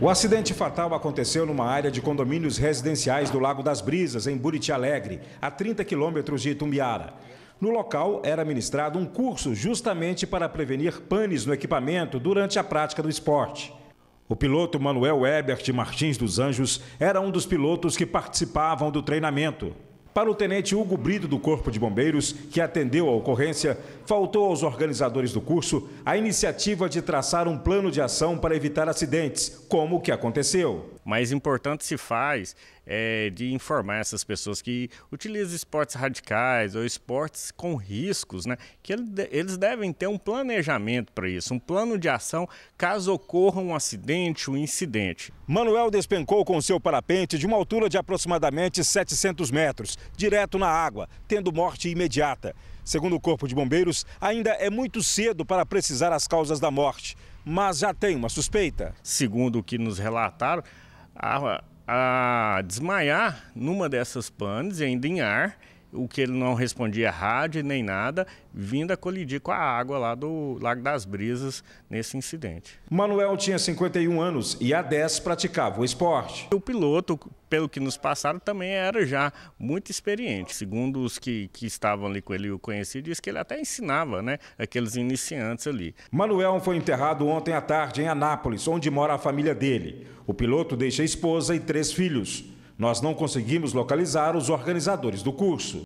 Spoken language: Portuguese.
O acidente fatal aconteceu numa área de condomínios residenciais do Lago das Brisas, em Buriti Alegre, a 30 quilômetros de Itumbiara. No local era ministrado um curso justamente para prevenir panes no equipamento durante a prática do esporte. O piloto Manuel Ebert Martins dos Anjos era um dos pilotos que participavam do treinamento. Para o tenente Hugo Brito do Corpo de Bombeiros, que atendeu a ocorrência, faltou aos organizadores do curso a iniciativa de traçar um plano de ação para evitar acidentes, como o que aconteceu mas importante se faz é, de informar essas pessoas que utilizam esportes radicais ou esportes com riscos, né? Que eles devem ter um planejamento para isso, um plano de ação caso ocorra um acidente, um incidente. Manuel despencou com seu parapente de uma altura de aproximadamente 700 metros, direto na água, tendo morte imediata. Segundo o Corpo de Bombeiros, ainda é muito cedo para precisar as causas da morte, mas já tem uma suspeita. Segundo o que nos relataram, a, a desmaiar numa dessas panes, ainda em ar, o que ele não respondia rádio nem nada, vindo a colidir com a água lá do Lago das Brisas nesse incidente. Manuel tinha 51 anos e há 10 praticava o esporte. O piloto, pelo que nos passaram, também era já muito experiente. Segundo os que, que estavam ali com ele o conheci, diz que ele até ensinava né, aqueles iniciantes ali. Manuel foi enterrado ontem à tarde em Anápolis, onde mora a família dele. O piloto deixa a esposa e três filhos. Nós não conseguimos localizar os organizadores do curso.